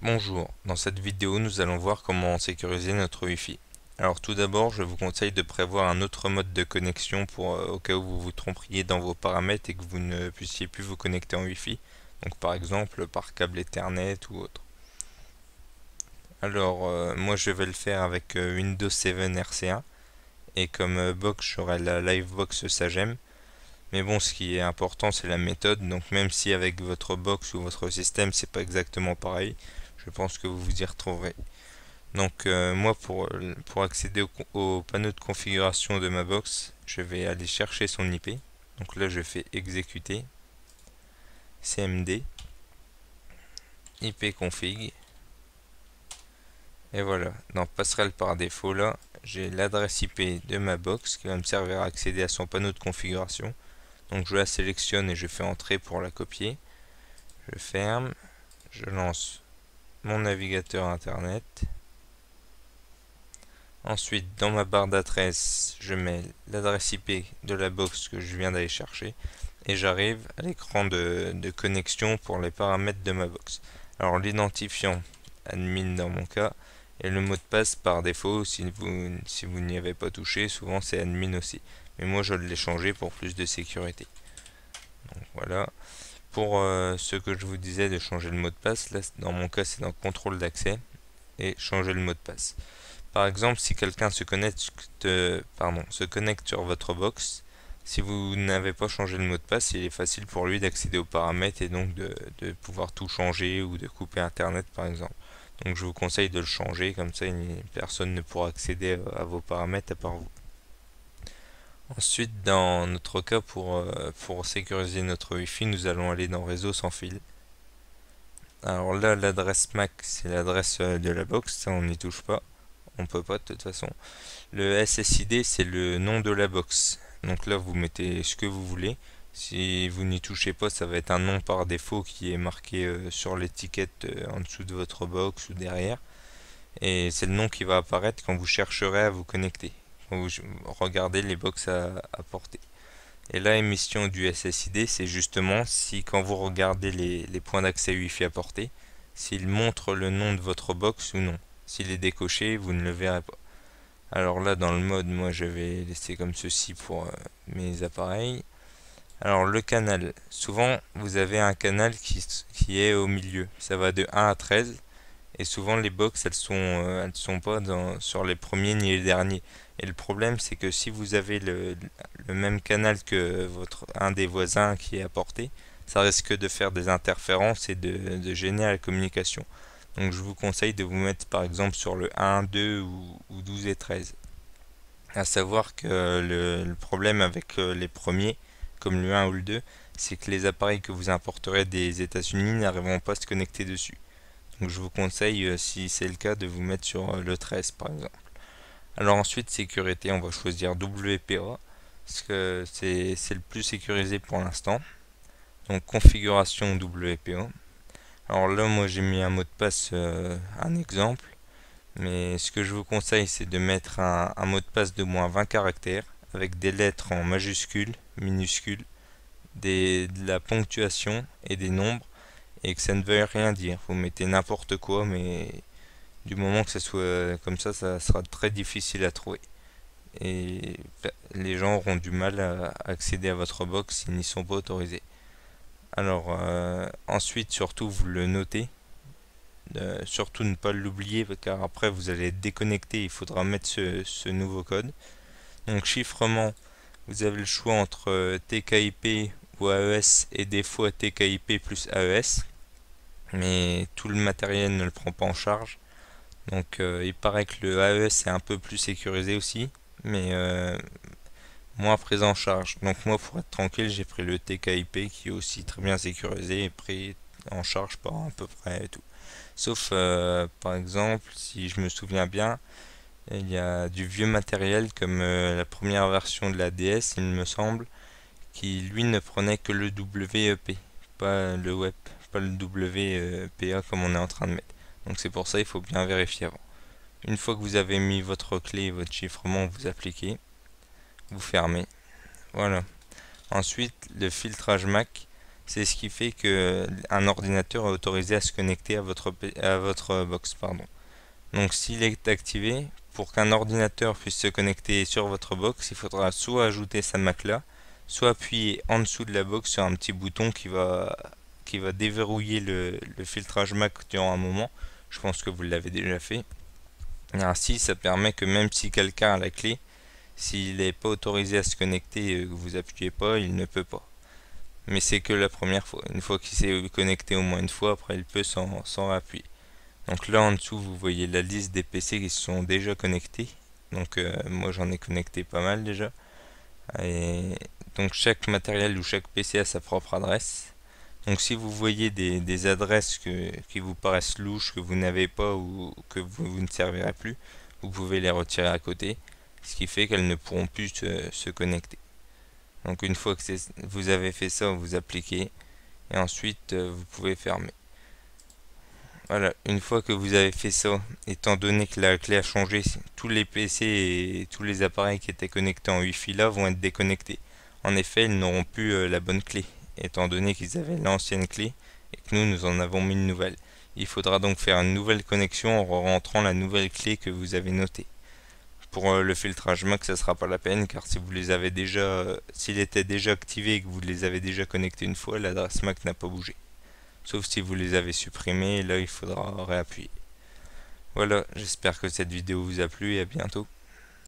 Bonjour, dans cette vidéo nous allons voir comment sécuriser notre Wi-Fi. Alors tout d'abord je vous conseille de prévoir un autre mode de connexion pour euh, au cas où vous vous tromperiez dans vos paramètres et que vous ne puissiez plus vous connecter en Wi-Fi. Donc par exemple par câble Ethernet ou autre. Alors euh, moi je vais le faire avec euh, Windows 7 RCA et comme box j'aurai la Livebox Sagem. Mais bon, ce qui est important, c'est la méthode. Donc même si avec votre box ou votre système, c'est pas exactement pareil, je pense que vous vous y retrouverez. Donc euh, moi pour, pour accéder au, panneau de configuration de ma box, je vais aller chercher son IP. Donc là je fais exécuter cmd ipconfig et voilà dans passerelle par défaut là j'ai l'adresse IP de ma box qui va me servir à accéder à son panneau de configuration donc je la sélectionne et je fais entrer pour la copier je ferme je lance mon navigateur internet. Ensuite, dans ma barre d'adresse, je mets l'adresse IP de la box que je viens d'aller chercher et j'arrive à l'écran de, connexion pour les paramètres de ma box. Alors l'identifiant admin dans mon cas et le mot de passe par défaut si vous, si vous n'y avez pas touché, souvent c'est admin aussi. Mais moi je l'ai changé pour plus de sécurité. Donc voilà pour euh, ce que je vous disais de changer le mot de passe, dans mon cas c'est dans contrôle d'accès et changer le mot de passe. Par exemple, si quelqu'un se connecte, se connecte sur votre box, si vous n'avez pas changé le mot de passe, il est facile pour lui d'accéder aux paramètres et donc de, pouvoir tout changer ou de couper Internet par exemple. Donc je vous conseille de le changer, comme ça personne ne pourra accéder à vos paramètres à part vous. Ensuite, dans notre cas, pour, euh, pour sécuriser notre Wi-Fi, nous allons aller dans Réseau sans fil. Alors là, l'adresse MAC, c'est l'adresse euh, de la box, ça on n'y touche pas. On peut pas de toute façon. Le SSID, c'est le nom de la box. Donc là, vous mettez ce que vous voulez. Si vous n'y touchez pas, ça va être un nom par défaut qui est marqué euh, sur l'étiquette en dessous de votre box ou derrière. Et c'est le nom qui va apparaître quand vous chercherez à vous connecter vous regardez les box à, à portée. Et la émission du SSID, c'est justement si quand vous regardez les, points d'accès wifi fi à portée, s'il montre le nom de votre box ou non. S'il est décoché, vous ne le verrez pas. Alors là, dans le mode, moi je vais laisser comme ceci pour euh, mes appareils. Alors le canal, souvent vous avez un canal qui est au milieu, ça va de 1 à 13. Et souvent, les box, elles sont, euh, elles sont pas dans, sur les premiers ni les derniers. Et le problème, c'est que si vous avez le, le, même canal que votre un des voisins qui est apporté, ça risque de faire des interférences et de, de gêner la communication. Donc je vous conseille de vous mettre par exemple sur le 1, 2 ou, 12 et 13. À savoir que le, le, problème avec euh, les premiers, comme le 1 ou le 2, c'est que les appareils que vous importerez des États-Unis n'arriveront pas à se connecter dessus. Donc je vous conseille, euh, si c'est le cas, de vous mettre sur euh, le 13 par exemple. Alors ensuite, sécurité, on va choisir WPA, parce que c'est le plus sécurisé pour l'instant. Donc configuration WPA. Alors là, moi j'ai mis un mot de passe, euh, un exemple. Mais ce que je vous conseille, c'est de mettre un, mot de passe de moins 20 caractères, avec des lettres en majuscules, minuscules, des, de la ponctuation et des nombres et que ça ne veut rien dire. Vous mettez n'importe quoi, mais du moment que ça soit comme ça, ça sera très difficile à trouver. Et bah, les gens auront du mal à accéder à votre box s'ils n'y sont pas autorisés. Alors euh, ensuite, surtout, vous le notez. Euh, surtout ne pas l'oublier car après vous allez être déconnecté, il faudra mettre ce, ce nouveau code. Donc chiffrement, vous avez le choix entre euh, TKIP AES et des fois TKIP plus AES. Mais tout le matériel ne le prend pas en charge. Donc euh, il paraît que le AES est un peu plus sécurisé aussi, mais euh, moins pris en charge. Donc moi pour être tranquille j'ai pris le TKIP qui est aussi très bien sécurisé et pris en charge par à peu près tout. Sauf euh, par exemple si je me souviens bien, il y a du vieux matériel comme la première version de la DS il me semble, qui lui ne prenait que le WEP, pas le web, pas le WPA comme on est en train de mettre. Donc c'est pour ça il faut bien vérifier avant. Une fois que vous avez mis votre clé et votre chiffrement, vous appliquez, vous fermez. Voilà. Ensuite, le filtrage MAC, c'est ce qui fait que un ordinateur est autorisé à se connecter à votre, à votre box. Pardon. Donc s'il est activé, pour qu'un ordinateur puisse se connecter sur votre box, il faudra soit ajouter sa MAC là, soit appuyer en dessous de la box sur un petit bouton qui va, qui va déverrouiller le, filtrage Mac durant un moment. Je pense que vous l'avez déjà fait. ainsi, ça permet que même si quelqu'un a la clé, s'il n'est pas autorisé à se connecter et que vous appuyez pas, il ne peut pas. Mais c'est que la première fois. Une fois qu'il s'est connecté au moins une fois, après il peut s'en appuyer. Donc là en dessous, vous voyez la liste des PC qui sont déjà connectés. Donc euh, moi j'en ai connecté pas mal déjà. Et donc chaque matériel ou chaque PC a sa propre adresse. Donc si vous voyez des, adresses qui vous paraissent louches, que vous n'avez pas ou que vous, ne servirez plus, vous pouvez les retirer à côté, ce qui fait qu'elles ne pourront plus se, connecter. Donc une fois que vous avez fait ça, vous appliquez et ensuite euh, vous pouvez fermer. Voilà, une fois que vous avez fait ça, étant donné que la clé a changé, tous les PC et tous les appareils qui étaient connectés en wi là vont être déconnectés. En effet, ils n'auront plus euh, la bonne clé, étant donné qu'ils avaient l'ancienne clé et que nous, nous en avons mis une nouvelle. Il faudra donc faire une nouvelle connexion en rentrant la nouvelle clé que vous avez notée. Pour euh, le filtrage MAC, ça sera pas la peine car si vous les avez déjà, euh, s'il était déjà activé et que vous les avez déjà connectés une fois, l'adresse MAC n'a pas bougé. Sauf si vous les avez supprimés, là il faudra réappuyer. Voilà, j'espère que cette vidéo vous a plu et à bientôt.